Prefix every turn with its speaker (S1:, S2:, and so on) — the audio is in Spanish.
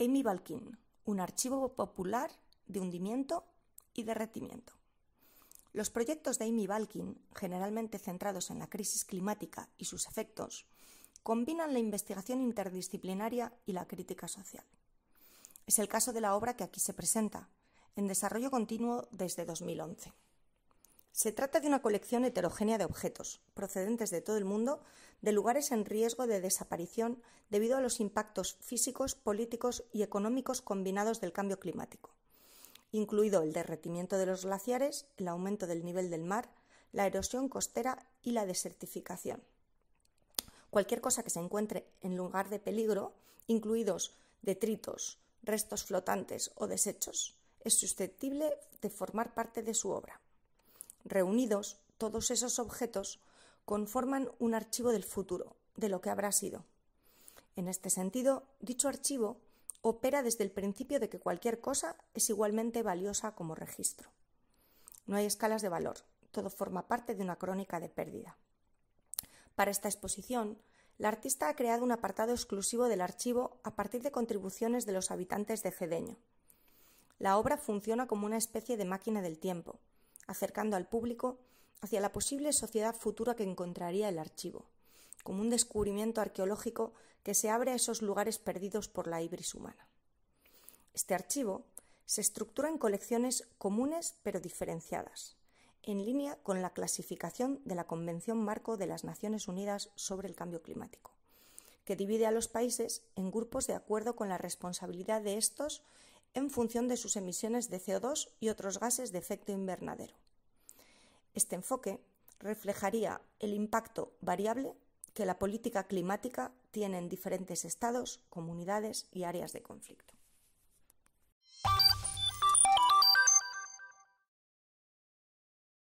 S1: Amy Balkin, un archivo popular de hundimiento y derretimiento. Los proyectos de Amy Balkin, generalmente centrados en la crisis climática y sus efectos, combinan la investigación interdisciplinaria y la crítica social. Es el caso de la obra que aquí se presenta, en desarrollo continuo desde 2011. Se trata de una colección heterogénea de objetos, procedentes de todo el mundo, de lugares en riesgo de desaparición debido a los impactos físicos, políticos y económicos combinados del cambio climático, incluido el derretimiento de los glaciares, el aumento del nivel del mar, la erosión costera y la desertificación. Cualquier cosa que se encuentre en lugar de peligro, incluidos detritos, restos flotantes o desechos, es susceptible de formar parte de su obra. Reunidos, todos esos objetos conforman un archivo del futuro, de lo que habrá sido. En este sentido, dicho archivo opera desde el principio de que cualquier cosa es igualmente valiosa como registro. No hay escalas de valor, todo forma parte de una crónica de pérdida. Para esta exposición, la artista ha creado un apartado exclusivo del archivo a partir de contribuciones de los habitantes de Cedeño. La obra funciona como una especie de máquina del tiempo, acercando al público hacia la posible sociedad futura que encontraría el archivo, como un descubrimiento arqueológico que se abre a esos lugares perdidos por la ibris humana. Este archivo se estructura en colecciones comunes pero diferenciadas, en línea con la clasificación de la Convención Marco de las Naciones Unidas sobre el Cambio Climático, que divide a los países en grupos de acuerdo con la responsabilidad de estos en función de sus emisiones de CO2 y otros gases de efecto invernadero. Este enfoque reflejaría el impacto variable que la política climática tiene en diferentes estados, comunidades y áreas de conflicto.